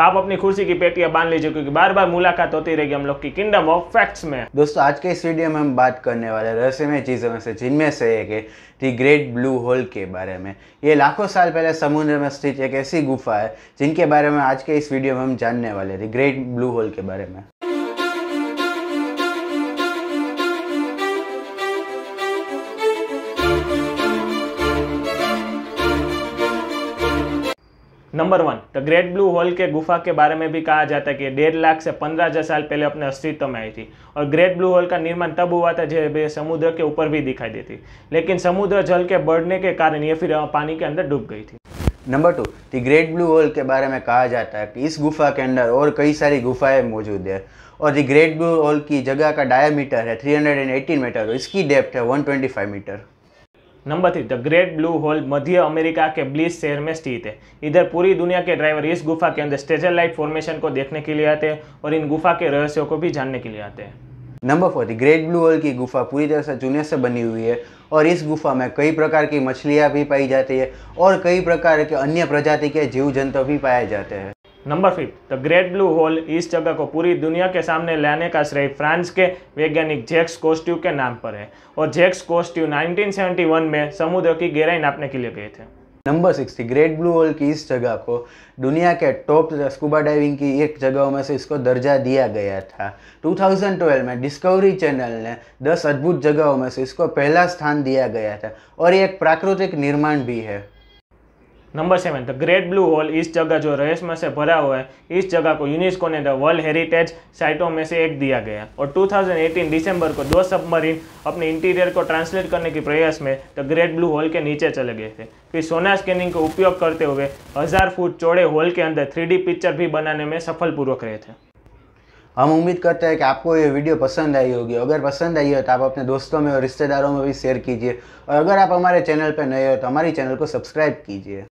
आप अपनी खुशी की पेटियां बांध लीजिए क्योंकि बार बार मुलाकात होती रहेगी हम लोग की किंगडम ऑफ फैक्ट्स में दोस्तों आज के इस वीडियो में हम बात करने वाले रहस्यमय चीज़ों में से जिनमें से एक है दी ग्रेट ब्लू होल के बारे में ये लाखों साल पहले समुद्र में स्थित एक ऐसी गुफा है जिनके बारे में आज के इस वीडियो में हम जानने वाले थे ग्रेट ब्लू होल के बारे में number one the great blue hole के गुफा के बारे में भी कहा जाता है कि डेढ़ लाख से पंद्रह हजार साल पहले अपने अस्तित्व में आई थी और ग्रेट ब्लू होल का निर्माण तब हुआ था जब ये समुद्र के ऊपर भी दिखाई देती लेकिन समुद्र जल के बढ़ने के कारण ये फिर पानी के अंदर डूब गई थी number two the great blue hole के बारे में कहा जाता है कि इस गुफा के अंदर और कई सारी गुफाएं मौजूद है और दी ग्रेट ब्लू होल की जगह का डायमीटर है 318 मीटर और इसकी डेप्थ है 125 metre number three the great blue hole मध्य अमेरिका के ब्लिस शहर में स्थित है इधर पूरी दुनिया के ड्राइवर इस गुफा के अंदर स्टेजर लाइट फॉर्मेशन को देखने के लिए आते हैं और इन गुफा के रहस्यों को भी जानने के लिए आते हैं number four the great blue hole की गुफा पूरी तरह से चूने से बनी हुई है और इस गुफा में कई प्रकार की मछलियाँ भी पाई जाती है और कई प्रकार के अन्य प्रजाति के जीव जंतु भी पाए जाते हैं number fifth the great blue hole इस जगह को पूरी दुनिया के सामने लाने का श्रेय फ्रांस के वैज्ञानिक जैक्स कोस्ट्यू के नाम पर है और जैक्स कोस्ट्यू 1971 में समुद्र की गहराई नापने के लिए गए थे number six great blue hole की इस जगह को दुनिया के टॉप स्कूबा डाइविंग की एक जगहों में से इसको दर्जा दिया गया था 2012 में डिस्कवरी चैनल ने 10 अद्भुत जगहों में से इसको पहला स्थान दिया गया था और ये एक प्राकृतिक निर्माण भी है number seven the great blue hole इस जगह जो रहस्म से भरा हुआ है इस जगह को यूनेस्को ने द वर्ल्ड हेरिटेज साइटों में से एक दिया गया और 2018 दिसंबर को दो सबमरीन अपने इंटीरियर को ट्रांसलेट करने के प्रयास में द ग्रेट ब्लू होल के नीचे चले गए थे फिर सोना स्कैनिंग का उपयोग करते हुए हज़ार फुट चौड़े होल के अंदर थ्री पिक्चर भी बनाने में सफलपूर्वक रहे थे हम उम्मीद करते हैं कि आपको ये वीडियो पसंद आई होगी अगर पसंद आई हो तो आप अपने दोस्तों में और रिश्तेदारों में भी शेयर कीजिए और अगर आप हमारे चैनल पर नए हो तो हमारी चैनल को सब्सक्राइब कीजिए